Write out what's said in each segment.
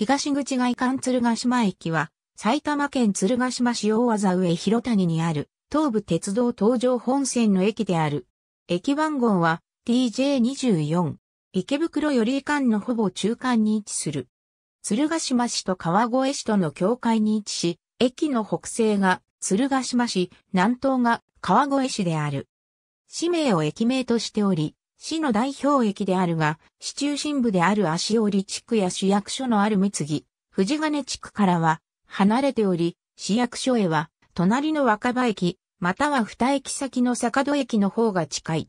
東口外環鶴ヶ島駅は、埼玉県鶴ヶ島市大技上広谷にある、東武鉄道東上本線の駅である。駅番号は TJ24。池袋より間のほぼ中間に位置する。鶴ヶ島市と川越市との境界に位置し、駅の北西が鶴ヶ島市、南東が川越市である。氏名を駅名としており、市の代表駅であるが、市中心部である足折地区や市役所のある三木、藤金地区からは離れており、市役所へは隣の若葉駅、または二駅先の坂戸駅の方が近い。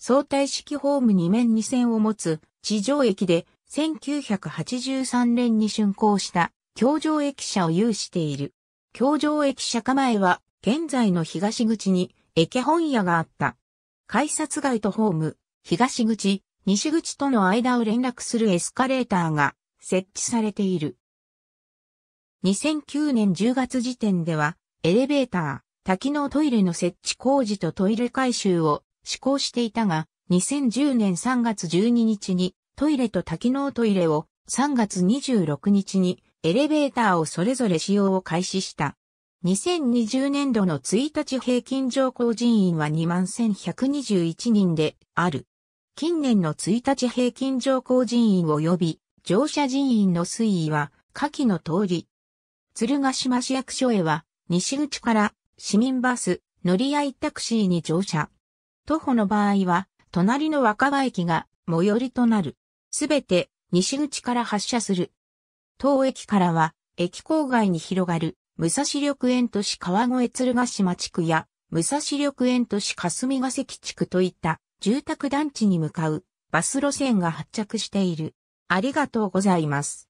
相対式ホーム2面2線を持つ地上駅で1983年に竣工した京上駅舎を有している。京上駅舎構前は現在の東口に駅本屋があった。改札街とホーム、東口、西口との間を連絡するエスカレーターが設置されている。2009年10月時点では、エレベーター、多機能トイレの設置工事とトイレ改修を施行していたが、2010年3月12日にトイレと多機能トイレを3月26日にエレベーターをそれぞれ使用を開始した。2020年度の1日平均上降人員は21,121人である。近年の1日平均上降人員及び乗車人員の推移は下記の通り。鶴ヶ島市役所へは西口から市民バス、乗り合いタクシーに乗車。徒歩の場合は隣の若葉駅が最寄りとなる。すべて西口から発車する。当駅からは駅郊外に広がる武蔵緑園都市川越鶴ヶ島地区や、武蔵緑園都市霞ヶ関地区といった住宅団地に向かうバス路線が発着している。ありがとうございます。